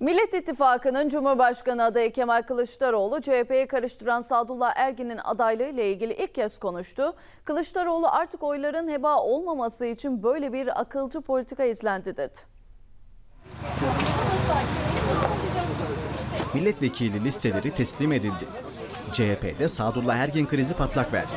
Millet İttifakı'nın Cumhurbaşkanı adayı Kemal Kılıçdaroğlu, CHP'ye karıştıran Sadullah Ergin'in adaylığı ile ilgili ilk kez konuştu. Kılıçdaroğlu artık oyların heba olmaması için böyle bir akılcı politika izlendi dedi. Milletvekili listeleri teslim edildi. CHP'de Sadullah Ergin krizi patlak verdi.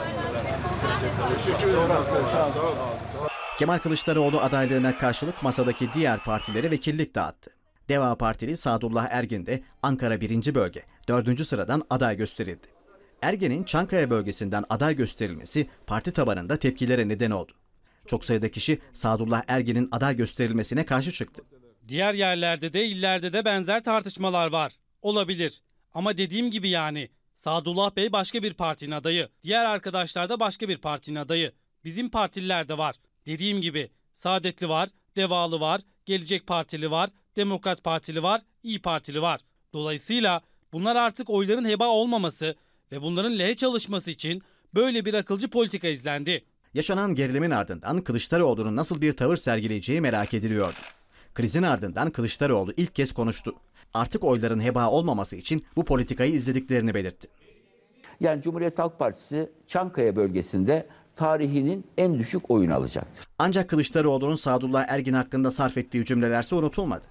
Kemal Kılıçdaroğlu adaylığına karşılık masadaki diğer partilere vekillik dağıttı. Deva Partili Sadullah Ergin de Ankara 1. Bölge 4. sıradan aday gösterildi. Ergen'in Çankaya bölgesinden aday gösterilmesi parti tabanında tepkilere neden oldu. Çok sayıda kişi Sadullah Ergen'in aday gösterilmesine karşı çıktı. Diğer yerlerde de illerde de benzer tartışmalar var. Olabilir. Ama dediğim gibi yani Sadullah Bey başka bir partinin adayı. Diğer arkadaşlar da başka bir partinin adayı. Bizim partililer de var. Dediğim gibi Saadetli var, Devalı var, Gelecek Partili var, Demokrat Partili var, İyi Partili var. Dolayısıyla bunlar artık oyların heba olmaması ve bunların lehe çalışması için böyle bir akılcı politika izlendi. Yaşanan gerilimin ardından Kılıçdaroğlu'nun nasıl bir tavır sergileyeceği merak ediliyordu. Krizin ardından Kılıçdaroğlu ilk kez konuştu. Artık oyların heba olmaması için bu politikayı izlediklerini belirtti. Yani Cumhuriyet Halk Partisi Çankaya bölgesinde tarihinin en düşük oyunu alacaktır. Ancak Kılıçdaroğlu'nun Sadullah Ergin hakkında sarf ettiği cümlelerse unutulmadı.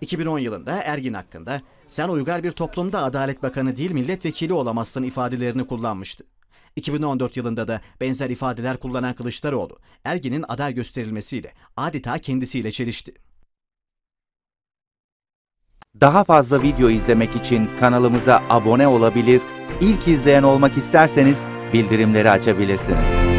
2010 yılında Ergin hakkında sen uygar bir toplumda Adalet Bakanı değil milletvekili olamazsın ifadelerini kullanmıştı. 2014 yılında da benzer ifadeler kullanan Kılıçdaroğlu, Ergin'in aday gösterilmesiyle adeta kendisiyle çelişti. Daha fazla video izlemek için kanalımıza abone olabilir, ilk izleyen olmak isterseniz bildirimleri açabilirsiniz.